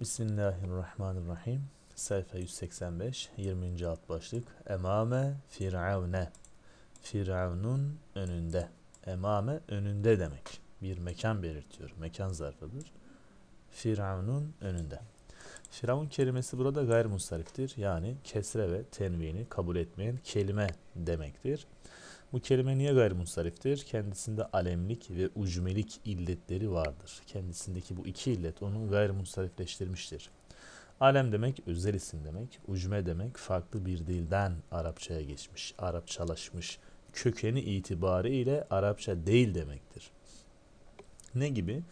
Bismillahirrahmanirrahim. Sayfa 185, 20. alt başlık. Emame firavne. Firavunun önünde. Emame önünde demek. Bir mekan belirtiyor. Mekan zarfıdır. Firavunun önünde. Firavun kelimesi burada gayrimustariftir. Yani kesre ve tenvini kabul etmeyen kelime demektir. Bu kelime niye gayrimunsariftir? Kendisinde alemlik ve ucmelik illetleri vardır. Kendisindeki bu iki illet onu gayrimunsarifleştirmiştir. Alem demek özel isim demek, ucme demek farklı bir dilden Arapçaya geçmiş, Arapçalaşmış. Kökeni itibariyle Arapça değil demektir. Ne gibi?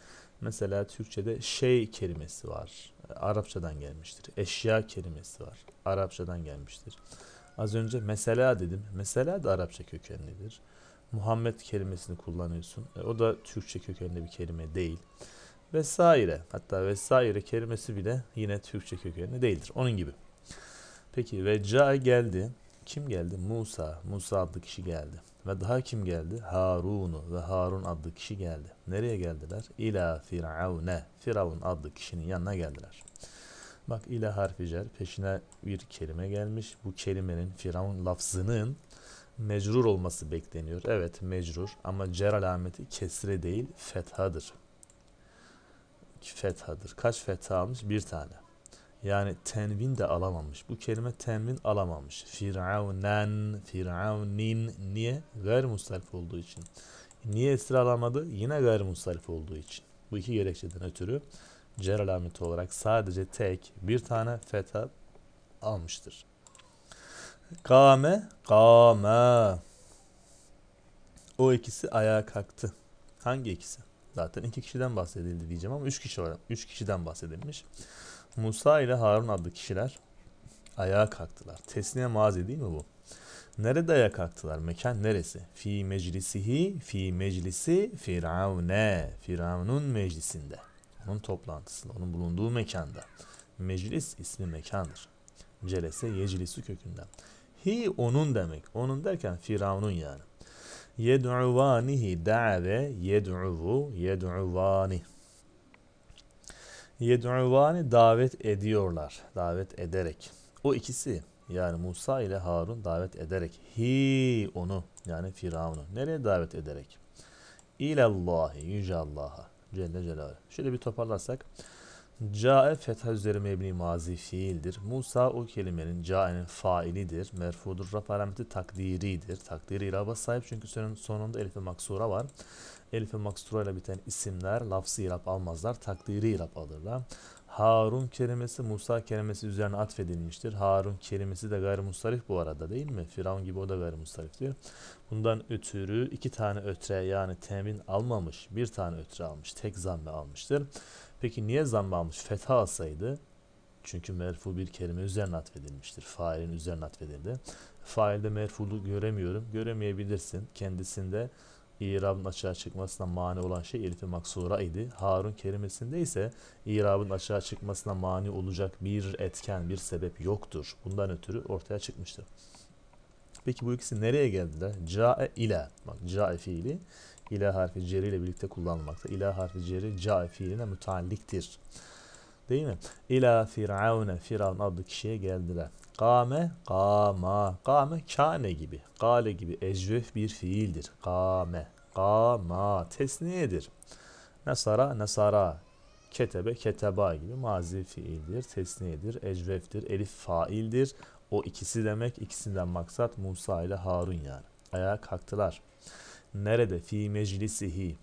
Mesela Türkçe'de şey kelimesi var. Arapçadan gelmiştir. Eşya kelimesi var. Arapçadan gelmiştir. Az önce mesela dedim. Mesela da Arapça kökenlidir. Muhammed kelimesini kullanıyorsun. E, o da Türkçe kökenli bir kelime değil. Vesaire. Hatta vesaire kelimesi bile yine Türkçe kökenli değildir. Onun gibi. Peki vecca geldi. Kim geldi? Musa. Musa adlı kişi geldi. Ve daha kim geldi? Harun'u ve Harun adlı kişi geldi. Nereye geldiler? İla Firavne. Firavun adlı kişinin yanına geldiler. Bak ile harfi cer peşine bir kelime gelmiş. Bu kelimenin firavun lafzının mecrur olması bekleniyor. Evet mecrur ama cer alameti kesre değil fethadır. Fethadır. Kaç fetha almış? Bir tane. Yani tenvin de alamamış. Bu kelime tenvin alamamış. Firavnen, firavnin. Niye? Gayr Gayrimustarif olduğu için. Niye esir alamadı? Yine gayr gayrimustarif olduğu için. Bu iki gerekçeden ötürü cer alameti olarak sadece tek bir tane fetha almıştır. Kame, kame. O ikisi ayağa kalktı. Hangi ikisi? Zaten iki kişiden bahsedildi diyeceğim ama üç kişi var. Üç kişiden bahsedilmiş. Musa ile Harun adlı kişiler ayağa kalktılar. Tesniye mazi değil mi bu? Nerede ayağa kalktılar? Mekan neresi? Fi meclisihi, fi meclisi firavne. Firavunun meclisinde onun toplantısında, onun bulunduğu mekanda. Meclis ismi mekandır. Celese yeclisi kökünden. Hi onun demek. Onun derken Firavun'un yani. Yed'uvanihi da've yed'uvu yed'uvani. Yed'uvani davet ediyorlar. Davet ederek. O ikisi yani Musa ile Harun davet ederek hi onu yani Firavun'u nereye davet ederek? İlallahi yüce Allah'a Celle Celaluhu. Şöyle bir toparlarsak. Ca'e fetha üzeri mebni mazi fiildir. Musa o kelimenin ca'enin failidir. Merfudur raf alameti takdiridir. Takdiri iraba sahip çünkü sözün sonunda elif maksura var. Elif maksura ile biten isimler lafzı irab almazlar. Takdiri irab alırlar. Harun kelimesi Musa kelimesi üzerine atfedilmiştir. Harun kelimesi de gayrimustarif bu arada değil mi? Firavun gibi o da gayrimustariftir. Bundan ötürü iki tane ötre yani temin almamış. Bir tane ötre almış. Tek zamme almıştır. Peki niye zamme almış? Fetha alsaydı çünkü merfu bir kelime üzerine atfedilmiştir. Failin üzerine atfedildi. Failde merfulu göremiyorum. Göremeyebilirsin. Kendisinde İrabın açığa çıkmasına mani olan şey elif maksura idi. Harun kelimesinde ise İrabın açığa çıkmasına mani olacak bir etken, bir sebep yoktur. Bundan ötürü ortaya çıkmıştır. Peki bu ikisi nereye geldiler? Ca'e ile. Bak ca'e fiili ila harfi ceri ile birlikte kullanılmakta. İla harfi ceri ca'e fiiline mütealliktir. Değil mi? İla firavne. Firavun adlı kişiye geldiler. Kame, kama. Kame, kane gibi. Kale gibi ecvef bir fiildir. Kame, kama. Tesniyedir. Nasara, nasara. Ketebe, keteba gibi mazi fiildir. Tesniyedir, ecveftir. Elif faildir. O ikisi demek, ikisinden maksat Musa ile Harun yani. Ayağa kalktılar. Nerede? Fi meclisihi.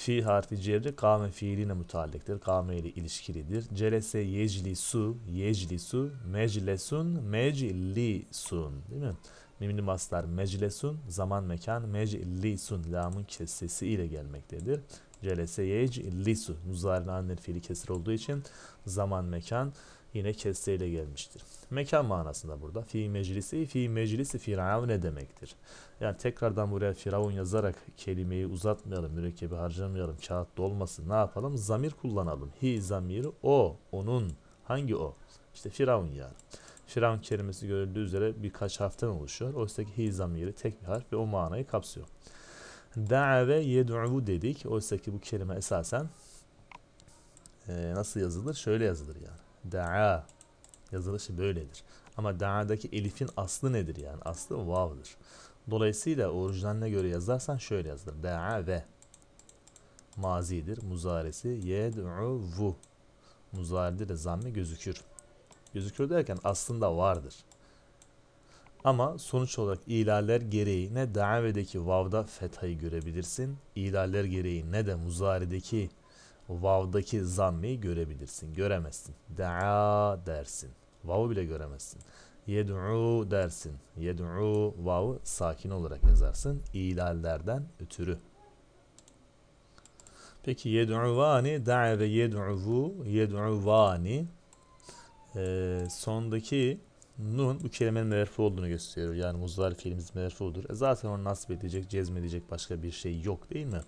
Fi harfi cevri kavme fiiline mutallıktır. Kavme ile ilişkilidir. Celese yeclisu, yeclisu, meclesun, meclisun. Değil mi? Mimli maslar meclesun, zaman mekan meclisun. Lamın kesesi ile gelmektedir. Celese yeclisu. Muzarına anner fiili kesir olduğu için zaman mekan yine ile gelmiştir. Mekan manasında burada. Fi meclisi, fi meclisi firavun ne demektir? Yani tekrardan buraya firavun yazarak kelimeyi uzatmayalım, mürekkebi harcamayalım, kağıt dolmasın. Ne yapalım? Zamir kullanalım. Hi zamiri o, onun. Hangi o? İşte firavun yani. Firavun kelimesi görüldüğü üzere birkaç harften oluşuyor. Oysa ki hi zamiri tek bir harf ve o manayı kapsıyor. Da'a ve yed'u dedik. Oysa ki bu kelime esasen e, nasıl yazılır? Şöyle yazılır yani. Da'a. Yazılışı böyledir. Ama da'adaki elifin aslı nedir yani? Aslı vav'dır. Dolayısıyla orijinaline göre yazarsan şöyle yazılır. Da'a ve mazidir. Muzaresi yed'u vu. Muzaride de zammı gözükür. Gözükür derken aslında vardır. Ama sonuç olarak ilaller gereği ne davedeki vavda fetayı görebilirsin. İlaller gereği ne de muzarideki Vav'daki zammeyi görebilirsin. Göremezsin. Da'a dersin. Vavı bile göremezsin. Yed'u dersin. Yed'u vav'ı sakin olarak yazarsın. İlallerden ötürü. Peki yed'uvani da'a ve yed'uvu yed'uvani e, sondaki nun bu kelimenin merfu olduğunu gösteriyor. Yani muzdarif fiilimiz merfudur. E zaten onu nasip edecek, cezmedecek başka bir şey yok değil mi?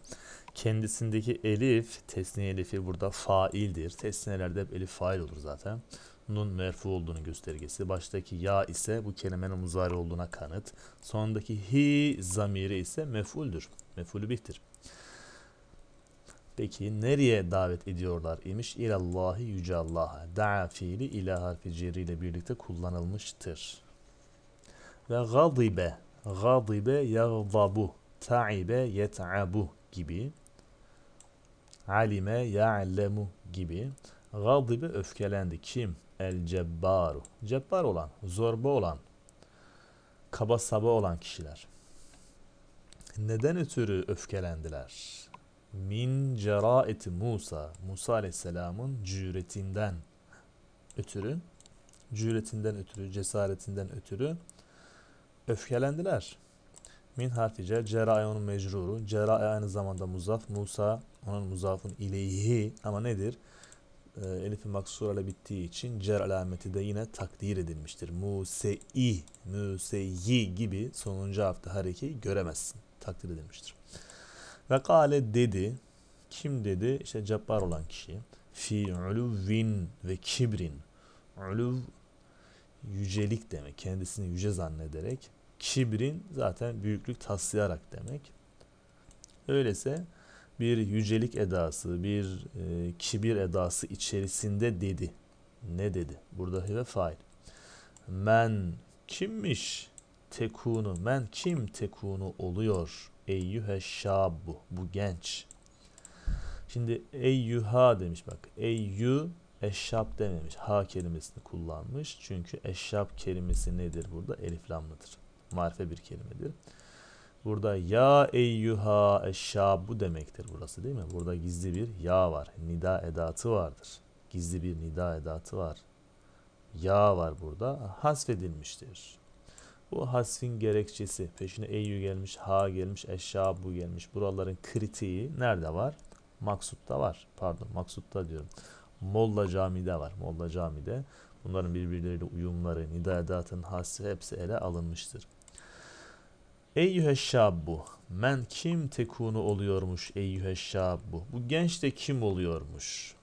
kendisindeki elif, tesniye elifi burada faildir. Tesniyelerde hep elif fail olur zaten. Nun merfu olduğunu göstergesi. Baştaki ya ise bu kelimenin muzari olduğuna kanıt. Sondaki hi zamiri ise mefuldür. Mefulü bihtir. Peki nereye davet ediyorlar imiş? İlallahi yüce Allah'a. Da'a fiili ilah harfi ile birlikte kullanılmıştır. Ve gadibe. Gadibe yagdabu. Ta'ibe yet'abu gibi alime ya'lemu gibi gadibe öfkelendi. Kim? El cebbaru. Cebbar olan, zorba olan, kaba saba olan kişiler. Neden ötürü öfkelendiler? Min ceraeti Musa. Musa aleyhisselamın cüretinden ötürü, cüretinden ötürü, cesaretinden ötürü öfkelendiler. Min harfice cera'yonun mecruru. Cera'e aynı zamanda muzaf. Musa onun muzafun ileyhi ama nedir? E, elif-i maksura ile bittiği için cer alameti de yine takdir edilmiştir. Muse'i, müseyi gibi sonuncu hafta hareki göremezsin. Takdir edilmiştir. Ve kale dedi. Kim dedi? İşte cebbar olan kişi. Fi uluvvin ve kibrin. Uluv yücelik demek. Kendisini yüce zannederek. Kibrin zaten büyüklük taslayarak demek. Öyleyse bir yücelik edası, bir e, kibir edası içerisinde dedi. Ne dedi? Burada hive fail. Men kimmiş? Tekunu. Men kim tekunu oluyor? Eyyühe şabbu. Bu genç. Şimdi eyyüha demiş bak. Eyyü eşşab dememiş. Ha kelimesini kullanmış. Çünkü eşşab kelimesi nedir burada? Eliflamlıdır. Marife bir kelimedir. Burada ya eyyuha eşşabu demektir burası değil mi? Burada gizli bir ya var. Nida edatı vardır. Gizli bir nida edatı var. Ya var burada. Hasfedilmiştir. Bu hasfin gerekçesi. Peşine eyyü gelmiş, ha gelmiş, eşşabu gelmiş. Buraların kritiği nerede var? Maksutta var. Pardon maksutta diyorum. Molla Camii'de var. Molla Camii'de bunların birbirleriyle uyumları, nida edatın hasfi hepsi ele alınmıştır. Eyyüheşşabbu. Men kim tekunu oluyormuş eyyüheşşabbu. Bu genç de kim oluyormuş?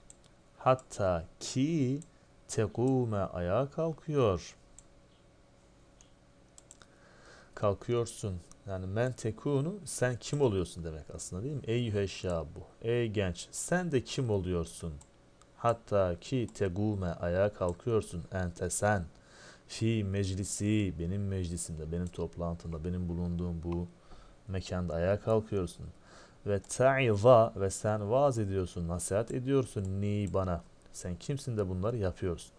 Hatta ki tekume ayağa kalkıyor. Kalkıyorsun. Yani men tekunu sen kim oluyorsun demek aslında değil mi? Eyyüheşşabbu. Ey genç sen de kim oluyorsun? Hatta ki tegume ayağa kalkıyorsun ente sen fi meclisi benim meclisimde, benim toplantımda, benim bulunduğum bu mekanda ayağa kalkıyorsun. Ve ta'iva ve sen vaaz ediyorsun, nasihat ediyorsun ni bana. Sen kimsin de bunları yapıyorsun.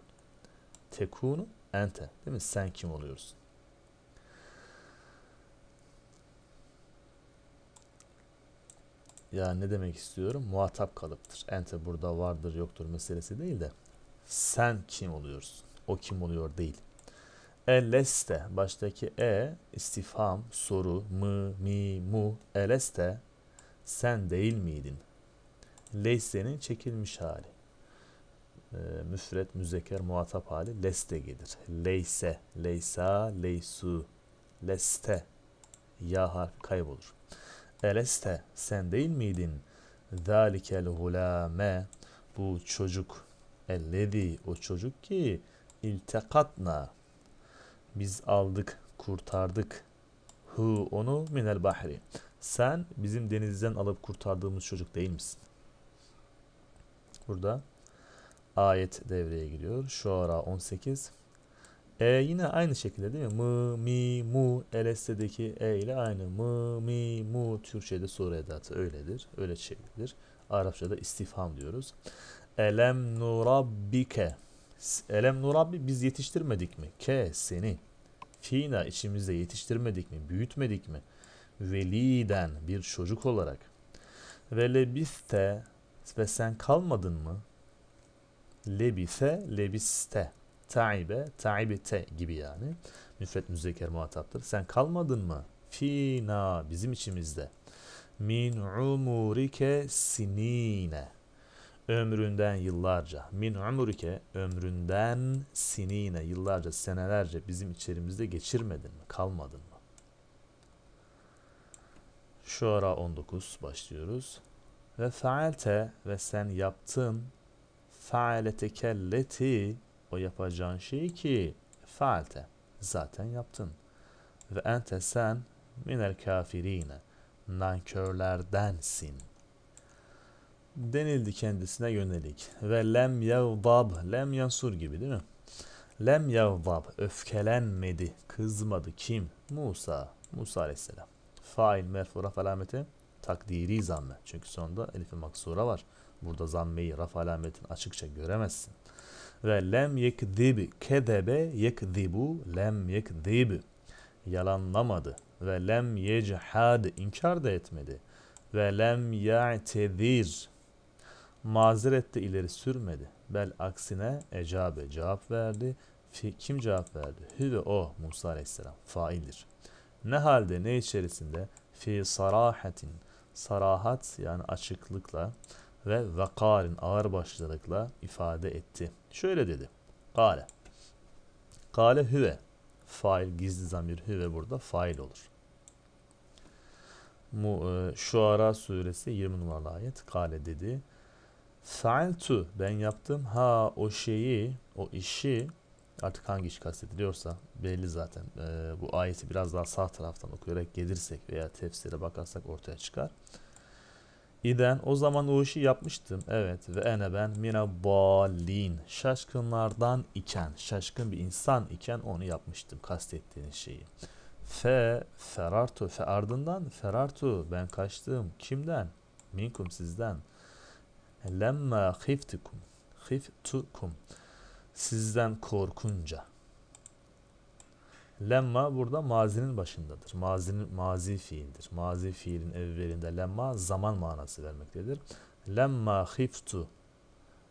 Tekunu ente. Değil mi? Sen kim oluyorsun? Ya ne demek istiyorum? Muhatap kalıptır. Ente burada vardır yoktur meselesi değil de sen kim oluyorsun? O kim oluyor değil. Eleste baştaki e istifam soru, mı, mi, mu, eleste sen değil miydin? Leyse'nin çekilmiş hali. E, müfret, müzeker, muhatap hali leste gelir. Leyse, leysa, leysu, leste. Ya harfi kaybolur. Eleste sen değil miydin? Zalikel hulame bu çocuk elledi o çocuk ki iltekatna biz aldık, kurtardık. hı onu minel bahri. Sen bizim denizden alıp kurtardığımız çocuk değil misin? Burada ayet devreye giriyor. Şu ara 18. E yine aynı şekilde değil mi? Mı, mi, mu. Eleste'deki e ile aynı. Mı, mi, mu. Türkçe'de soru edatı öyledir. Öyle çevrilir. Arapçada istifham diyoruz. Elem nurabbike. Elem nurabbi biz yetiştirmedik mi? Ke seni. Fina içimizde yetiştirmedik mi? Büyütmedik mi? Veliden bir çocuk olarak. Ve lebiste ve sen kalmadın mı? Lebise, lebiste. Taibe, taibete gibi yani. Müfret müzeker muhataptır. Sen kalmadın mı? Fina bizim içimizde. Min umurike sinine ömründen yıllarca min umrike ömründen sinine yıllarca senelerce bizim içerimizde geçirmedin mi kalmadın mı? Şu ara 19 başlıyoruz. Ve faalte ve sen yaptın faalete kelleti o yapacağın şeyi ki faalte zaten yaptın. Ve ente sen minel kafirine nankörlerdensin.'' denildi kendisine yönelik. Ve lem yevdab, lem yansur gibi değil mi? Lem yevdab, öfkelenmedi, kızmadı. Kim? Musa, Musa aleyhisselam. Fail merfu raf alameti takdiri zamme. Çünkü sonunda elif maksura var. Burada zammeyi raf alametini açıkça göremezsin. Ve lem yekdib, kedebe yekdibu, lem yekdib. Yalanlamadı. Ve lem yechad, inkar da etmedi ve lem ya'tedir mazeret de ileri sürmedi. Bel aksine ecabe cevap verdi. kim cevap verdi? Hüve o Musa aleyhisselam faildir. Ne halde ne içerisinde? Fi sarahatin sarahat yani açıklıkla ve vakarin ağır başlılıkla ifade etti. Şöyle dedi. Kale. Kale hüve. Fail gizli zamir hüve burada fail olur. Mu, e, Şuara suresi 20 numaralı ayet. Kale dedi. Fa'altu ben yaptım. Ha o şeyi, o işi artık hangi iş kastediliyorsa belli zaten. Ee, bu ayeti biraz daha sağ taraftan okuyarak gelirsek veya tefsire bakarsak ortaya çıkar. İden o zaman o işi yapmıştım. Evet ve ene ben Mina balin şaşkınlardan iken şaşkın bir insan iken onu yapmıştım kastettiğin şeyi. Fe ferartu fe ardından ferartu ben kaçtım kimden? Minkum sizden Lemma khiftukum. Khiftukum. Sizden korkunca. Lemma burada mazinin başındadır. Mazinin mazi fiildir. Mazi fiilin evvelinde lemma zaman manası vermektedir. Lemma khiftu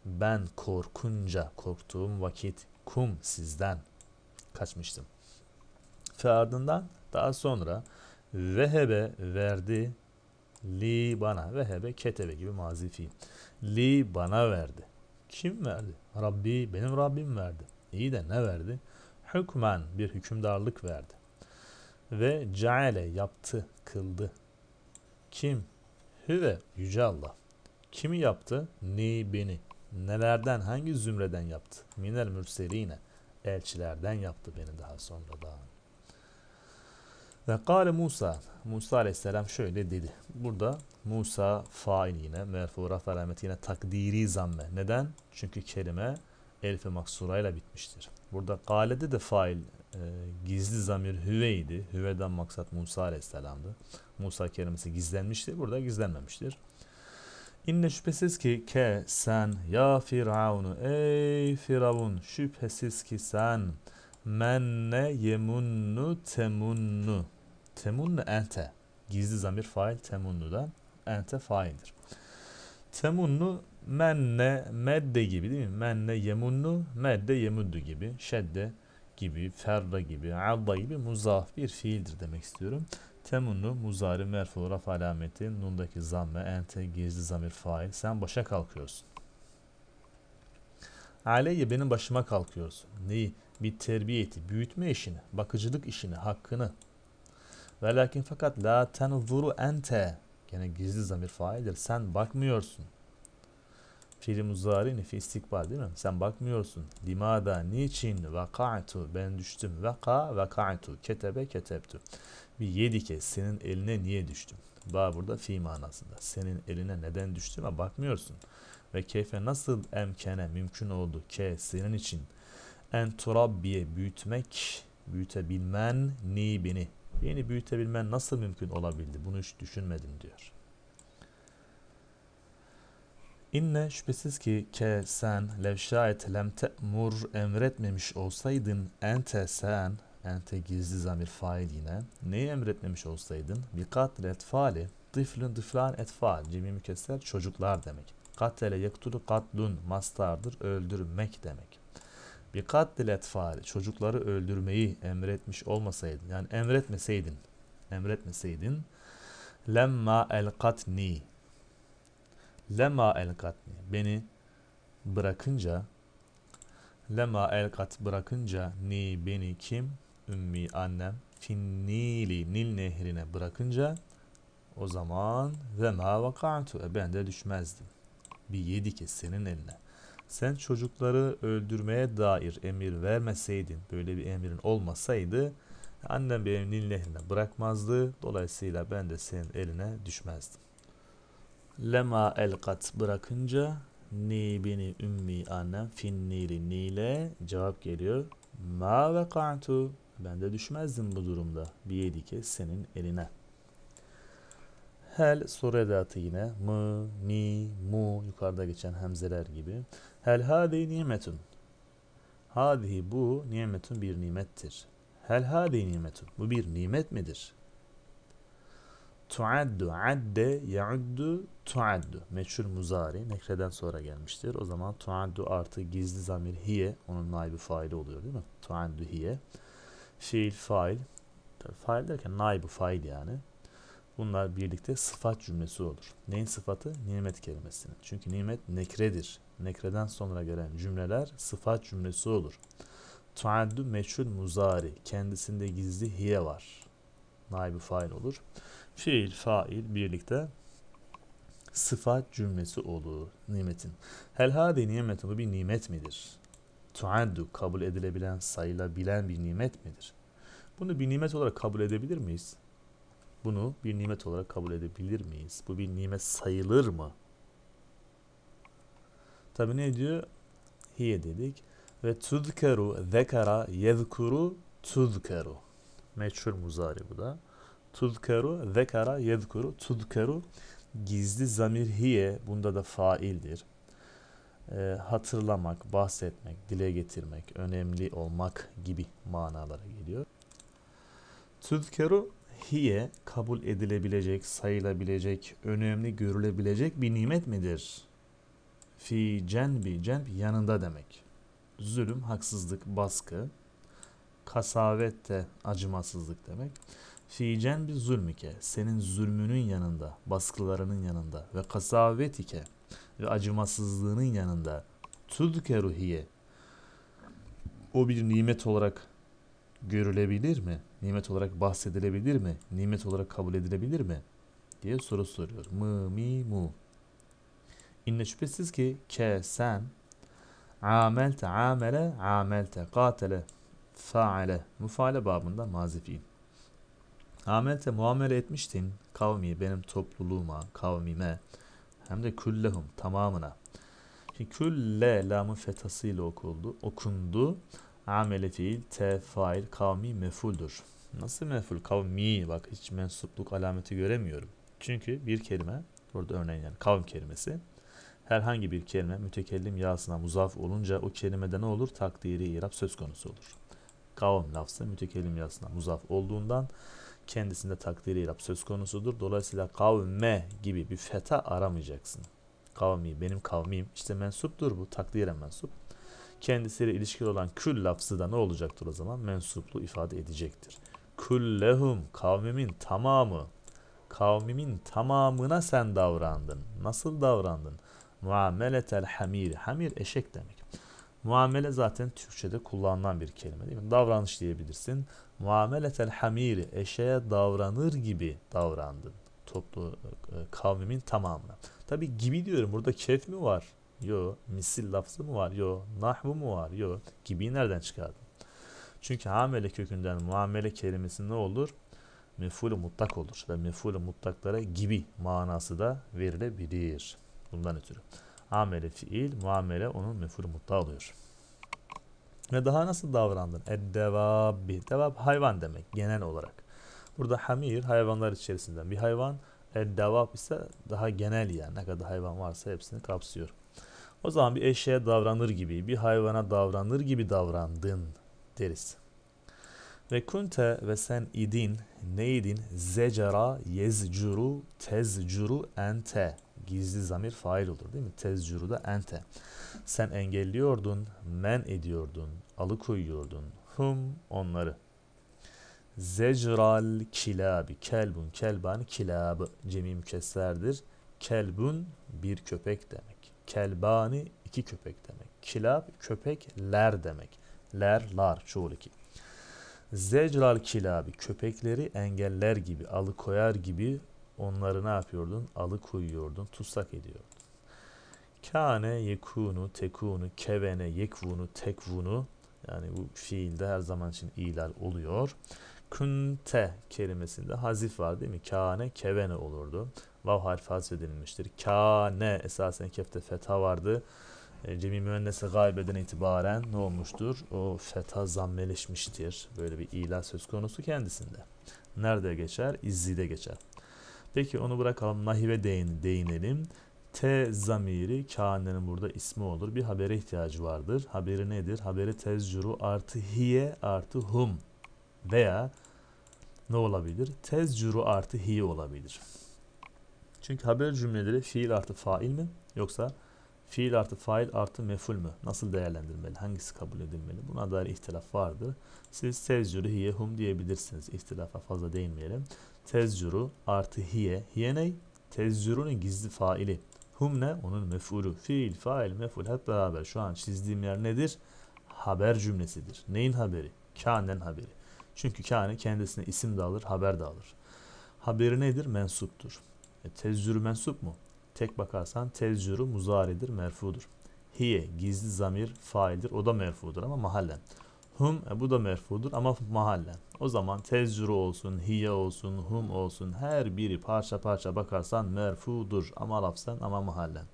ben korkunca korktuğum vakit kum sizden kaçmıştım. Ve ardından daha sonra vehebe verdi li bana vehebe ketebe gibi mazi fiil. Li bana verdi. Kim verdi? Rabbi, benim Rabbim verdi. İyi de ne verdi? Hükmen bir hükümdarlık verdi. Ve ceale yaptı, kıldı. Kim? Hüve, Yüce Allah. Kimi yaptı? Ni beni. Nelerden, hangi zümreden yaptı? Minel mürseline. Elçilerden yaptı beni daha sonra sonradan. Ve kâle Musa. Musa aleyhisselam şöyle dedi. Burada Musa fail yine merfu raf alameti yine takdiri zamme. Neden? Çünkü kelime elif maksurayla bitmiştir. Burada kâlede de fail e, gizli zamir hüveydi. Hüveden maksat Musa aleyhisselamdı. Musa kelimesi gizlenmişti. Burada gizlenmemiştir. İnne şüphesiz ki ke sen ya firavunu ey firavun şüphesiz ki sen Menne yemunnu temunnu. Temunnu ente. Gizli zamir fail temunnu da ente faildir. Temunnu menne medde gibi değil mi? Menne yemunnu medde yemuddu gibi. Şedde gibi, ferda gibi, adda gibi muzaf bir fiildir demek istiyorum. Temunnu muzari merfu raf alameti nundaki zamme ente gizli zamir fail. Sen başa kalkıyorsun. Aleyye benim başıma kalkıyorsun. Neyi? bir terbiye eti, büyütme işini, bakıcılık işini, hakkını. Ve lakin fakat la tenzuru ente. Gene gizli zamir faildir. Sen bakmıyorsun. Fiili muzari nefi istikbal değil mi? Sen bakmıyorsun. Limada niçin vaka'tu ben düştüm. Vaka vaka'tu ketebe ketebtu. Bir yedi kez senin eline niye düştüm? Ba burada fi manasında. Senin eline neden düştüm? Bakmıyorsun. Ve keyfe nasıl emkene mümkün oldu ke senin için en turabbiye büyütmek, büyütebilmen ni beni. Beni büyütebilmen nasıl mümkün olabildi? Bunu hiç düşünmedim diyor. İnne şüphesiz ki ke sen levşayet lem te'mur emretmemiş olsaydın ente sen ente gizli zamir fail yine neyi emretmemiş olsaydın bir katil etfali tıflün tıflan etfal cimi mükesser çocuklar demek katele yektulu katlun mastardır öldürmek demek bir katil fare. Çocukları öldürmeyi emretmiş olmasaydın. Yani emretmeseydin. Emretmeseydin. Lemma elkatni. Lema elkatni. Beni bırakınca Lema elkat bırakınca ni beni kim? Ümmi annem. Finnili Nil nehrine bırakınca o zaman ve ma vakantu, e, ben de düşmezdim. Bir yedi kez senin eline. Sen çocukları öldürmeye dair emir vermeseydin, böyle bir emirin olmasaydı annem beni Nil nehrine bırakmazdı. Dolayısıyla ben de senin eline düşmezdim. Lema elkat bırakınca ni bini ümmi annem fin nili nile cevap geliyor. Ma ve kantu ben de düşmezdim bu durumda. Bir yedike senin eline.'' Hel soru edatı yine. Mı, mi, mu yukarıda geçen hemzeler gibi. Hel hadi nimetun. Hadi bu nimetun bir nimettir. Hel hadi nimetun. Bu bir nimet midir? Tuaddu adde yauddu tuaddu. Meçhul muzari nekreden sonra gelmiştir. O zaman tuaddu artı gizli zamir hiye. Onun naibi faili oluyor değil mi? Tuaddu hiye. Fiil fail. Fail derken naibu fail yani. Bunlar birlikte sıfat cümlesi olur. Neyin sıfatı? Nimet kelimesinin. Çünkü nimet nekredir. Nekreden sonra gelen cümleler sıfat cümlesi olur. Tuaddu meçhul muzari. Kendisinde gizli hiye var. Naibi fail olur. Fiil, fail birlikte sıfat cümlesi olur nimetin. Hel hadi nimet bu bir nimet midir? Tuaddu kabul edilebilen, sayılabilen bir nimet midir? Bunu bir nimet olarak kabul edebilir miyiz? Bunu bir nimet olarak kabul edebilir miyiz? Bu bir nimet sayılır mı? Tabi ne diyor? Hiye dedik. Ve tuzkeru zekara yezkuru tuzkeru. Meçhul muzari bu da. Tuzkeru zekara yezkuru tuzkeru. Gizli zamir hiye. Bunda da faildir. E, hatırlamak, bahsetmek, dile getirmek, önemli olmak gibi manalara geliyor. Tuzkeru hiye kabul edilebilecek, sayılabilecek, önemli görülebilecek bir nimet midir? Fi cenbi, cenb yanında demek. Zulüm, haksızlık, baskı. Kasavet de acımasızlık demek. Fi cenbi zulmike, senin zulmünün yanında, baskılarının yanında ve kasavetike ve acımasızlığının yanında tudkeruhiye o bir nimet olarak görülebilir mi?'' nimet olarak bahsedilebilir mi? Nimet olarak kabul edilebilir mi? diye soru soruyor. Mı, mi, mu. İnne şüphesiz ki ke, sen, amelte, amele, amelte, katele, faale, mufale babında mazi fiil. Amelte muamele etmiştin kavmi benim topluluğuma, kavmime hem de küllehum tamamına. Şimdi külle lamın fetasıyla okuldu, okundu amele fiil te fail kavmi mefuldur. Nasıl meful? Kavmi bak hiç mensupluk alameti göremiyorum. Çünkü bir kelime burada örneğin yani kavm kelimesi herhangi bir kelime mütekellim yasına muzaf olunca o kelimede ne olur? Takdiri irab söz konusu olur. Kavm lafzı mütekellim yasına muzaf olduğundan kendisinde takdiri irab söz konusudur. Dolayısıyla kavme gibi bir feta aramayacaksın. Kavmi benim kavmim işte mensuptur bu Takdiren mensup kendisiyle ilişkili olan kül lafzı da ne olacaktır o zaman? Mensuplu ifade edecektir. Küllehum kavmimin tamamı. Kavmimin tamamına sen davrandın. Nasıl davrandın? Muameletel hamir. Hamir eşek demek. Muamele zaten Türkçe'de kullanılan bir kelime değil mi? Davranış diyebilirsin. Muameletel hamir Eşeğe davranır gibi davrandın. Toplu e, kavmimin tamamına. Tabi gibi diyorum. Burada kef mi var? Yo. Misil lafzı mı var? Yo. Nahvu mu var? Yo. Gibi nereden çıkardın? Çünkü hamele kökünden muamele kelimesi ne olur? Mefulü mutlak olur. Ve mefulü mutlaklara gibi manası da verilebilir. Bundan ötürü. Amele fiil, muamele onun mefulü mutlak oluyor. Ve daha nasıl davrandın? Eddevabi. Devab hayvan demek genel olarak. Burada hamir hayvanlar içerisinden bir hayvan. Eddevab ise daha genel yani. Ne kadar hayvan varsa hepsini kapsıyor. O zaman bir eşeğe davranır gibi, bir hayvana davranır gibi davrandın deriz. Ve kunte ve sen idin, neydin? Zecara, yezcuru, tezcuru, ente. Gizli zamir fail olur değil mi? Tezcuru da ente. Sen engelliyordun, men ediyordun, alıkoyuyordun. Hum onları. Zecral kilabi. Kelbun, kelban, kilabı. cemim keserdir. Kelbun bir köpek demek. Kelbani iki köpek demek. Kilab köpekler demek. Ler, lar, çoğul iki. Zecral kilabi köpekleri engeller gibi, alıkoyar gibi onları ne yapıyordun? Alıkoyuyordun, tutsak ediyordun. Kane, yekunu, tekunu, kevene, yekvunu, tekvunu yani bu fiilde her zaman için iyiler oluyor. Künte kelimesinde hazif var değil mi? Kâne, kevene olurdu. Vav harfi hazfedilmiştir. Kâne esasen kefte feta vardı. E, Cemi müennese gaybeden itibaren ne olmuştur? O feta zammeleşmiştir. Böyle bir ilah söz konusu kendisinde. Nerede geçer? İzzide geçer. Peki onu bırakalım. Nahive değin, değinelim. T zamiri kânenin burada ismi olur. Bir habere ihtiyacı vardır. Haberi nedir? Haberi tezcuru artı hiye artı hum veya ne olabilir? Tezcuru artı hi olabilir. Çünkü haber cümleleri fiil artı fail mi? Yoksa fiil artı fail artı meful mü? Nasıl değerlendirmeli? Hangisi kabul edilmeli? Buna dair ihtilaf vardı. Siz tezcuru hiye hum diyebilirsiniz. İhtilafa fazla değinmeyelim. Tezcuru artı hiye. Hiye ne? Tezcurunun gizli faili. Hum ne? Onun mefulü. Fiil, fail, meful hep beraber. Şu an çizdiğim yer nedir? Haber cümlesidir. Neyin haberi? Kânen haberi. Çünkü kâne kendisine isim de alır, haber de alır. Haberi nedir? Mensuptur. E, tezzürü mensup mu? Tek bakarsan tezzürü muzaridir, merfudur. Hiye, gizli zamir, faildir. O da merfudur ama mahallen. Hum, e, bu da merfudur ama mahallen. O zaman tezzürü olsun, hiye olsun, hum olsun her biri parça parça bakarsan merfudur. Ama lafzen ama mahallen.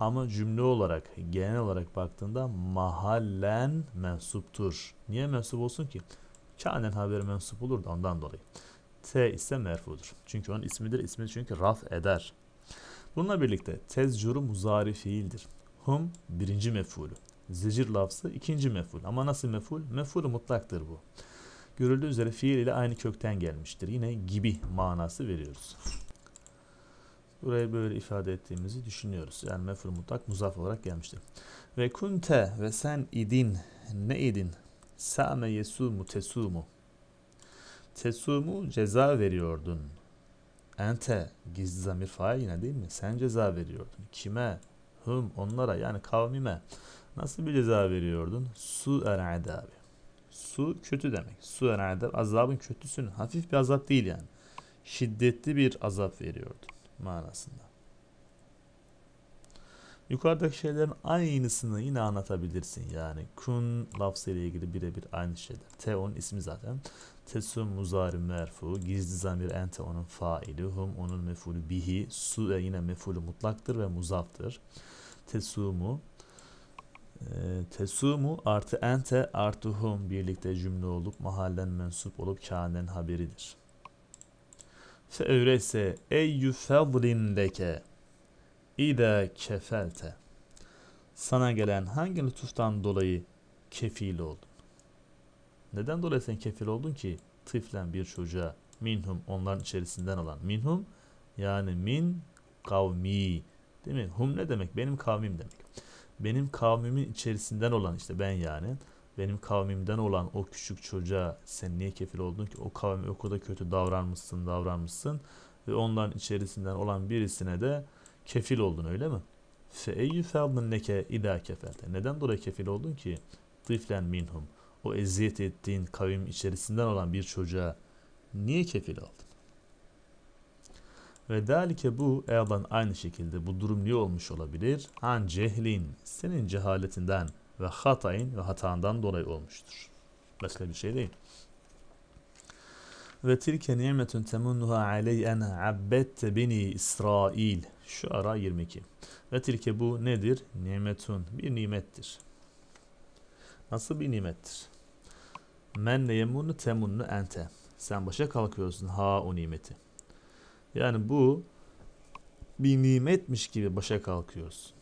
Ama cümle olarak, genel olarak baktığında mahallen mensuptur. Niye mensup olsun ki? kanen haberi mensup olur da ondan dolayı. T ise merfudur. Çünkü onun ismidir. İsmi çünkü raf eder. Bununla birlikte tezcuru muzari fiildir. Hum birinci mefulü. Zicir lafzı ikinci meful. Ama nasıl meful? Mefulü mutlaktır bu. Görüldüğü üzere fiil ile aynı kökten gelmiştir. Yine gibi manası veriyoruz. Burayı böyle ifade ettiğimizi düşünüyoruz. Yani meful mutlak muzaf olarak gelmiştir. Ve kunte ve sen idin ne idin Sâme yesûmu tesûmu. Tesûmu ceza veriyordun. Ente gizli zamir fail yine değil mi? Sen ceza veriyordun. Kime? Hım onlara yani kavmime. Nasıl bir ceza veriyordun? Su el adabi. Su kötü demek. Su el adab azabın kötüsünü. Hafif bir azap değil yani. Şiddetli bir azap veriyordun manasında. Yukarıdaki şeylerin aynısını yine anlatabilirsin. Yani kun lafzıyla ilgili birebir aynı şeyler. Te onun ismi zaten. tesu muzari merfu. Gizli zamir ente onun faili. Hum onun mefulü bihi. Su e, yine mefulü mutlaktır ve muzaftır. Tesumu e, ee, tesumu artı ente artı hum birlikte cümle olup mahallen mensup olup kânen haberidir. Fe öyleyse ey fadlin leke İde kefelte. Sana gelen hangi lütuftan dolayı kefil oldun? Neden dolayı sen kefil oldun ki? Tiflen bir çocuğa minhum onların içerisinden olan minhum yani min kavmi değil mi? Hum ne demek? Benim kavmim demek. Benim kavmimin içerisinden olan işte ben yani benim kavmimden olan o küçük çocuğa sen niye kefil oldun ki? O kavmi o kadar kötü davranmışsın davranmışsın ve onların içerisinden olan birisine de Kefil oldun öyle mi? Fe Feeyyü neke idâ kefelte. Neden dolayı kefil oldun ki? Tiflen minhum. O eziyet ettiğin kavim içerisinden olan bir çocuğa niye kefil aldın? Ve dalike bu eyadan aynı şekilde bu durum niye olmuş olabilir? An cehlin, senin cehaletinden ve hatayın ve hatandan dolayı olmuştur. Başka bir şey değil. Ve tilke nimetun temunnuha aleyh en abbette beni İsrail. Şu ara 22. Ve tilke bu nedir? Nimetun. Bir nimettir. Nasıl bir nimettir? Men yemunnu temunu ente. Sen başa kalkıyorsun ha o nimeti. Yani bu bir nimetmiş gibi başa kalkıyorsun.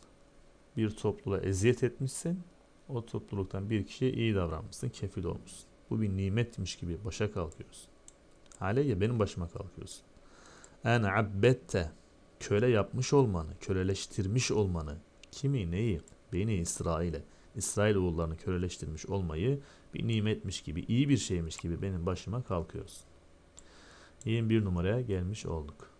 Bir topluluğa eziyet etmişsin. O topluluktan bir kişiye iyi davranmışsın, kefil olmuşsun. Bu bir nimetmiş gibi başa kalkıyorsun. Aleyye benim başıma kalkıyorsun. En abbette köle yapmış olmanı, köleleştirmiş olmanı, kimi, neyi, beni İsrail'e, İsrail oğullarını köleleştirmiş olmayı bir nimetmiş gibi, iyi bir şeymiş gibi benim başıma kalkıyorsun. Yine bir numaraya gelmiş olduk.